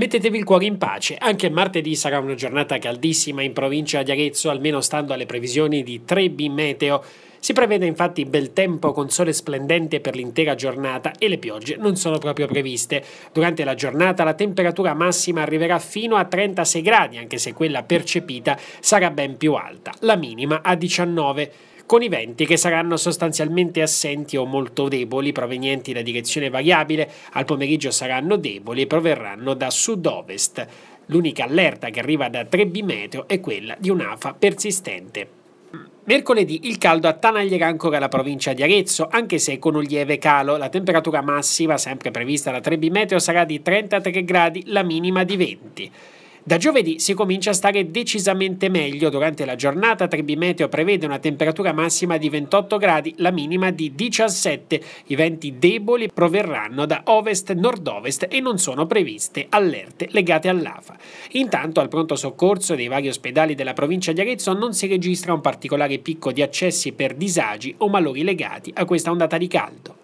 Mettetevi il cuore in pace, anche martedì sarà una giornata caldissima in provincia di Arezzo, almeno stando alle previsioni di Trebi Meteo. Si prevede infatti bel tempo con sole splendente per l'intera giornata e le piogge non sono proprio previste. Durante la giornata la temperatura massima arriverà fino a 36 gradi, anche se quella percepita sarà ben più alta, la minima a 19 con i venti che saranno sostanzialmente assenti o molto deboli provenienti da direzione variabile, al pomeriggio saranno deboli e proverranno da sud-ovest. L'unica allerta che arriva da 3B è quella di un'afa persistente. Mercoledì il caldo attanaglierà ancora la provincia di Arezzo, anche se con un lieve calo. La temperatura massima, sempre prevista da 3B sarà di 33 gradi, la minima di 20. Da giovedì si comincia a stare decisamente meglio. Durante la giornata Trebimeteo prevede una temperatura massima di 28 gradi, la minima di 17. I venti deboli proverranno da ovest-nord-ovest e non sono previste allerte legate all'AFA. Intanto al pronto soccorso dei vari ospedali della provincia di Arezzo non si registra un particolare picco di accessi per disagi o malori legati a questa ondata di caldo.